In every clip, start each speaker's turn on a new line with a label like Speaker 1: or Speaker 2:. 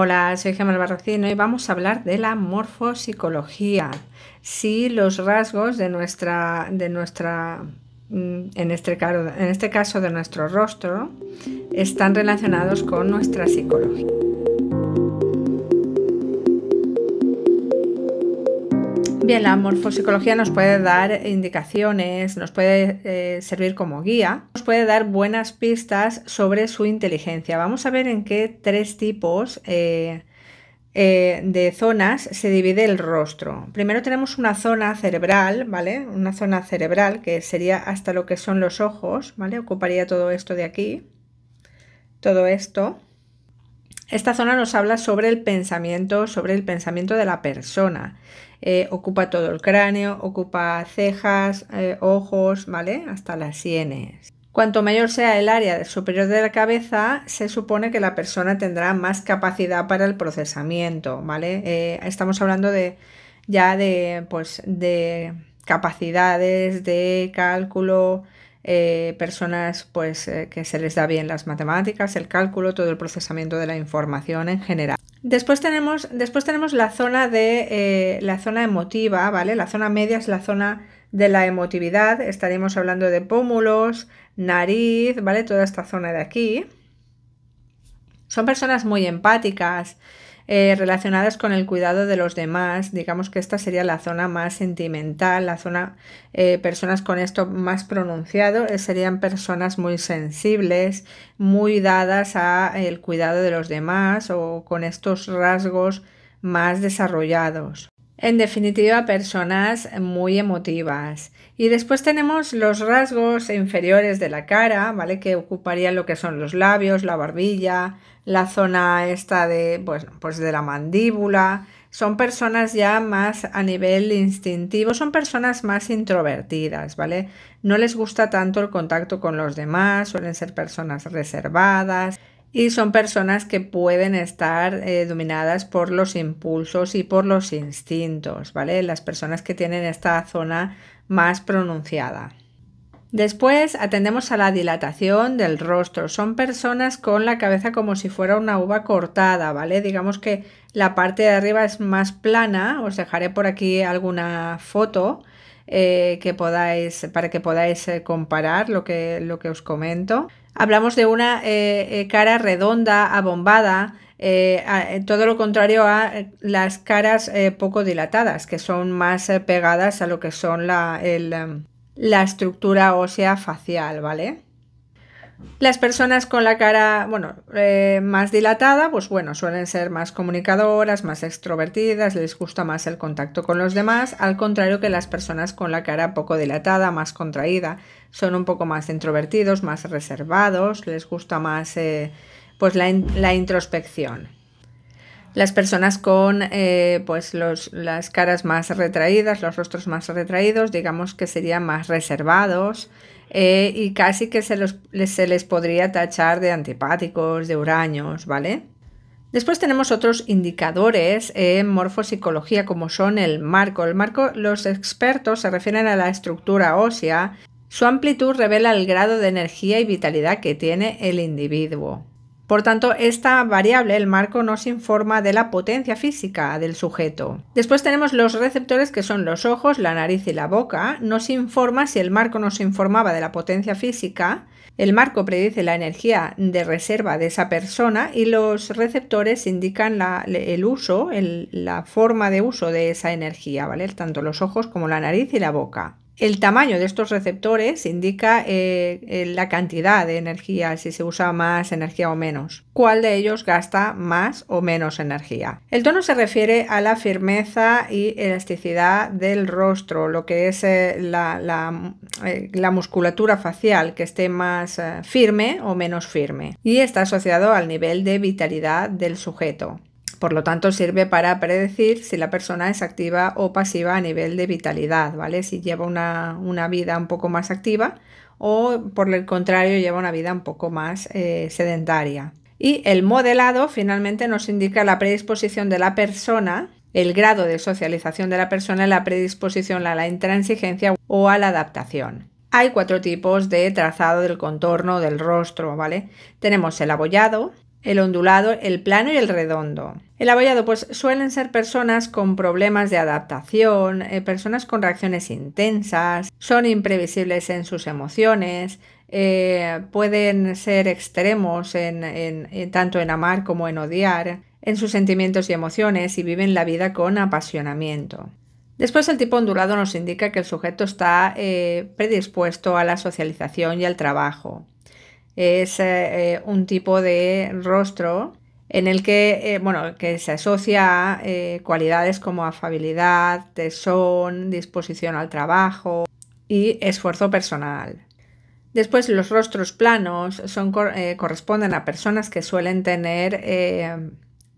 Speaker 1: Hola, soy Gemma y Hoy vamos a hablar de la morfopsicología. Si los rasgos de nuestra, de nuestra mm, este en este caso de nuestro rostro, están relacionados con nuestra psicología. Bien, la morfopsicología nos puede dar indicaciones, nos puede eh, servir como guía, nos puede dar buenas pistas sobre su inteligencia. Vamos a ver en qué tres tipos eh, eh, de zonas se divide el rostro. Primero tenemos una zona cerebral, ¿vale? Una zona cerebral que sería hasta lo que son los ojos, ¿vale? Ocuparía todo esto de aquí, todo esto. Esta zona nos habla sobre el pensamiento, sobre el pensamiento de la persona. Eh, ocupa todo el cráneo, ocupa cejas, eh, ojos, ¿vale? Hasta las sienes. Cuanto mayor sea el área superior de la cabeza, se supone que la persona tendrá más capacidad para el procesamiento, ¿vale? Eh, estamos hablando ya pues, de capacidades de cálculo, eh, personas pues, eh, que se les da bien las matemáticas, el cálculo, todo el procesamiento de la información en general. Después tenemos, después tenemos la zona de eh, la zona emotiva, ¿vale? La zona media es la zona de la emotividad. Estaremos hablando de pómulos, nariz, ¿vale? Toda esta zona de aquí. Son personas muy empáticas, eh, relacionadas con el cuidado de los demás. Digamos que esta sería la zona más sentimental, la zona, eh, personas con esto más pronunciado, eh, serían personas muy sensibles, muy dadas a el cuidado de los demás o con estos rasgos más desarrollados. En definitiva, personas muy emotivas. Y después tenemos los rasgos inferiores de la cara, ¿vale? Que ocuparían lo que son los labios, la barbilla, la zona esta de, pues de la mandíbula. Son personas ya más a nivel instintivo, son personas más introvertidas, ¿vale? No les gusta tanto el contacto con los demás, suelen ser personas reservadas y son personas que pueden estar eh, dominadas por los impulsos y por los instintos, ¿vale? Las personas que tienen esta zona más pronunciada. Después atendemos a la dilatación del rostro. Son personas con la cabeza como si fuera una uva cortada, ¿vale? Digamos que la parte de arriba es más plana. Os dejaré por aquí alguna foto eh, que podáis, para que podáis eh, comparar lo que, lo que os comento. Hablamos de una eh, cara redonda, abombada, todo lo contrario a las caras poco dilatadas, que son más pegadas a lo que son la, em, la estructura ósea facial, ¿vale? Las personas con la cara, bueno, eh, más dilatada, pues bueno, suelen ser más comunicadoras, más extrovertidas, les gusta más el contacto con los demás, al contrario que las personas con la cara poco dilatada, más contraída, son un poco más introvertidos, más reservados, les gusta más eh, pues la introspección. Las personas con eh, pues las caras más retraídas, los rostros más retraídos, digamos que serían más reservados eh, y casi que se, se les podría tachar de antipáticos, de uraños, ¿vale? Después tenemos otros indicadores en morfopsicología como son el marco. El marco, los expertos se refieren a la estructura ósea. Su amplitud revela el grado de energía y vitalidad que tiene el individuo. Por tanto, esta variable, el marco, nos informa de la potencia física del sujeto. Después tenemos los receptores que son los ojos, la nariz y la boca. Nos informa, si el marco nos informaba de la potencia física, el marco predice la energía de reserva de esa persona y los receptores indican el uso, la forma de uso de esa energía, Tanto los ojos como la nariz y la boca. El tamaño de estos receptores indica eh, eh, la cantidad de energía, si se usa más energía o menos, cuál de ellos gasta más o menos energía. El tono se refiere a la firmeza y elasticidad del rostro, lo que es eh, la, musculatura facial, que esté más firme o menos firme, y está asociado al nivel de vitalidad del sujeto. Por lo tanto, sirve para predecir si la persona es activa o pasiva a nivel de vitalidad, ¿vale? Si lleva una, vida un poco más activa o por el contrario lleva una vida un poco más eh, sedentaria. Y el modelado finalmente nos indica la predisposición de la persona, el grado de socialización de la persona la predisposición a la intransigencia o a la adaptación. Hay cuatro tipos de trazado del contorno del rostro, ¿vale? Tenemos el abollado, el ondulado, el plano y el redondo. El abollado pues, suelen ser personas con problemas de adaptación, eh, personas con reacciones intensas, son imprevisibles en sus emociones, eh, pueden ser extremos eh, tanto en amar como en odiar, en sus sentimientos y emociones y viven la vida con apasionamiento. Después el tipo ondulado nos indica que el sujeto está predispuesto a la socialización y al trabajo es eh, eh, un tipo de rostro en el que, eh, se asocia cualidades como afabilidad, tesón, disposición al trabajo y esfuerzo personal. Después los rostros planos corresponden a personas que suelen tener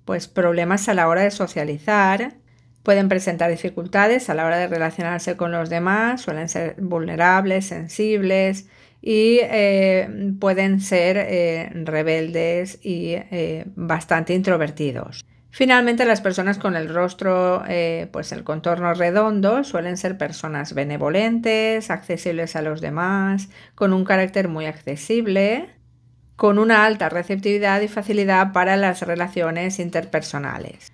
Speaker 1: pues, problemas a la hora de socializar, pueden presentar dificultades a la hora de relacionarse con los demás, suelen ser vulnerables, sensibles, y eh, pueden ser eh, rebeldes y eh, bastante introvertidos. Finalmente, las personas con el rostro, pues el contorno redondo, suelen ser personas benevolentes, accesibles a los demás, con un carácter muy accesible, con una alta receptividad y facilidad para las relaciones interpersonales.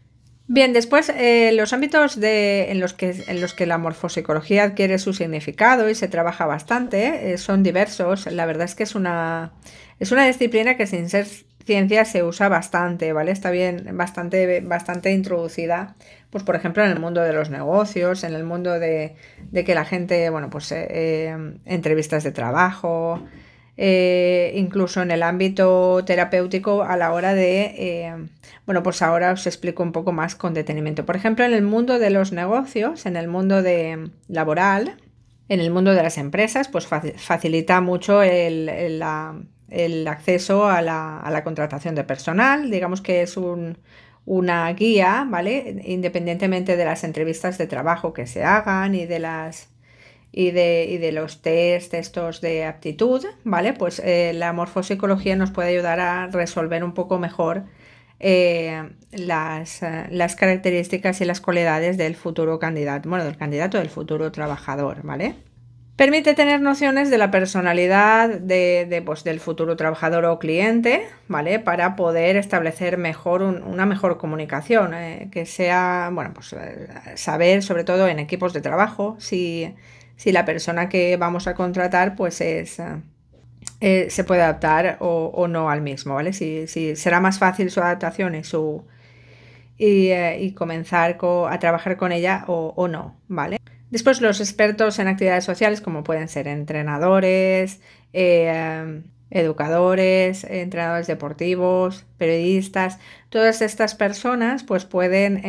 Speaker 1: Bien, después eh, los ámbitos en, los que, en, los que, la morfosicología adquiere su significado y se trabaja bastante eh, son diversos. La verdad es que es una, disciplina que sin ser ciencia se usa bastante, ¿vale? Está bien, bastante, bastante introducida, pues por ejemplo en el mundo de los negocios, en el mundo de, que la gente, bueno, pues eh, entrevistas de trabajo, eh, incluso en el ámbito terapéutico a la hora de, eh, bueno, pues ahora os explico un poco más con detenimiento. Por ejemplo, en el mundo de los negocios, en el mundo de laboral, en el mundo de las empresas, pues facilita mucho el, acceso a la, contratación de personal. Digamos que es un, una guía, ¿vale? Independientemente de las entrevistas de trabajo que se hagan y de las y de, los test estos de aptitud, ¿vale? Pues eh, la morfopsicología nos puede ayudar a resolver un poco mejor eh, eh, las, características y las cualidades del futuro candidato, bueno, del candidato del futuro trabajador, ¿vale? Permite tener nociones de la personalidad de, pues, del futuro trabajador o cliente, ¿vale? Para poder establecer mejor una mejor comunicación, que sea, bueno, pues saber sobre todo en equipos de trabajo si, si la persona que vamos a contratar pues es... Eh, eh, se puede adaptar o, no al mismo, ¿vale? Si, será más fácil su adaptación y, eh, y, comenzar a trabajar con ella o, no, ¿vale? Después los expertos en actividades sociales, como pueden ser entrenadores, educadores, entrenadores deportivos, periodistas, todas estas personas pues pueden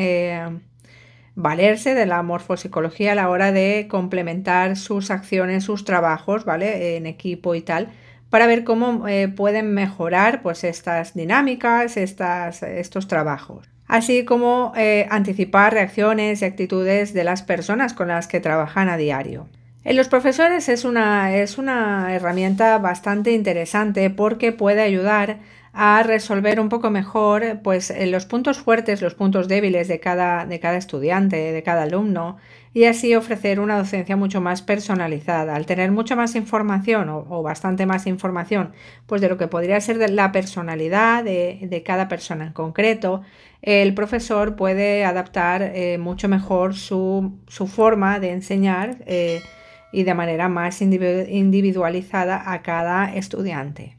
Speaker 1: valerse de la morfopsicología a la hora de complementar sus acciones, sus trabajos, ¿vale? En equipo y tal, para ver cómo eh, pueden mejorar pues estas dinámicas, estas, estos trabajos. Así como eh, anticipar reacciones y actitudes de las personas con las que trabajan a diario. En los profesores es una, es una herramienta bastante interesante porque puede ayudar a resolver un poco mejor eh, pues, eh, los puntos fuertes, los puntos débiles de cada, de cada estudiante, de cada alumno, y así ofrecer una docencia mucho más personalizada. Al tener mucha más información o, bastante más información pues, de lo que podría ser la personalidad de, de, cada persona en concreto, el profesor puede adaptar eh, mucho mejor su, forma de enseñar y de manera más individualizada a cada estudiante.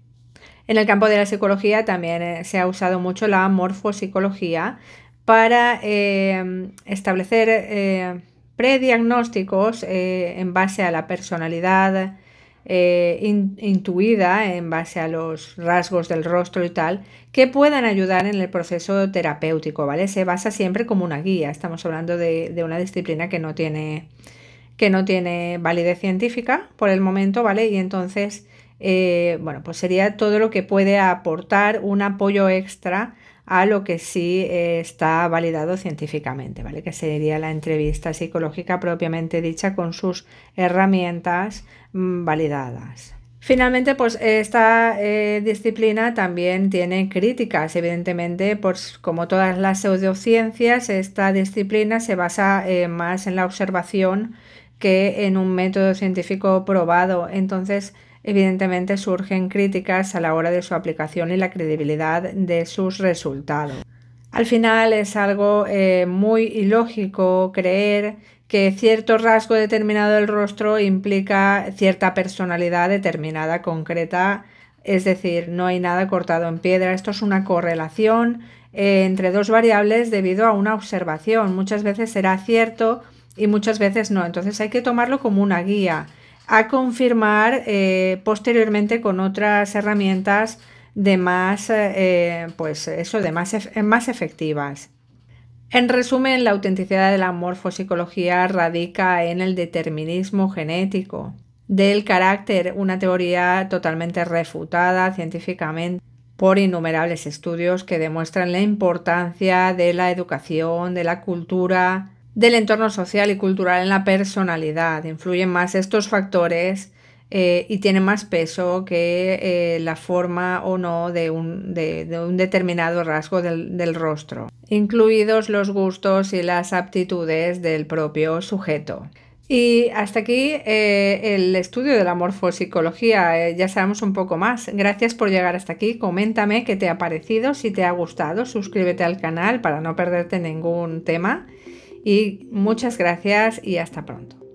Speaker 1: En el campo de la psicología también eh, se ha usado mucho la morfopsicología para em, establecer eh, prediagnósticos eh, en base a la personalidad intuida, en base a los rasgos del rostro y tal, que puedan ayudar en el proceso terapéutico, ¿vale? Se basa siempre como una guía, estamos hablando de, una disciplina que no tiene que no tiene validez científica por el momento, ¿vale? Y entonces eh, bueno, pues sería todo lo que puede aportar un apoyo extra a lo que sí eh, está validado científicamente, ¿vale? Que sería la entrevista psicológica propiamente dicha con sus herramientas mm, validadas. Finalmente, pues esta eh, disciplina también tiene críticas, evidentemente, como todas las pseudociencias, esta disciplina se basa más en la observación que en un método científico probado. Entonces, Evidentemente surgen críticas a la hora de su aplicación y la credibilidad de sus resultados. Al final es algo eh, muy ilógico creer que cierto rasgo determinado del rostro implica cierta personalidad determinada, concreta, es decir, no hay nada cortado en piedra. Esto es una correlación eh, entre dos variables debido a una observación. Muchas veces será cierto y muchas veces no. Entonces hay que tomarlo como una guía a confirmar eh, posteriormente con otras herramientas de más, eh, pues eso, de más, efectivas. En resumen, la autenticidad de la morfosicología radica en el determinismo genético del carácter, una teoría totalmente refutada científicamente por innumerables estudios que demuestran la importancia de la educación, de la cultura, del entorno social y cultural en la personalidad. Influyen más estos factores eh, y tienen más peso que eh, la forma o no de un, determinado rasgo del, rostro, incluidos los gustos y las aptitudes del propio sujeto. Y hasta aquí eh, el estudio de la morfopsicología. ya sabemos un poco más. Gracias por llegar hasta aquí. Coméntame qué te ha parecido, si te ha gustado. Suscríbete al canal para no perderte ningún tema y muchas gracias y hasta pronto.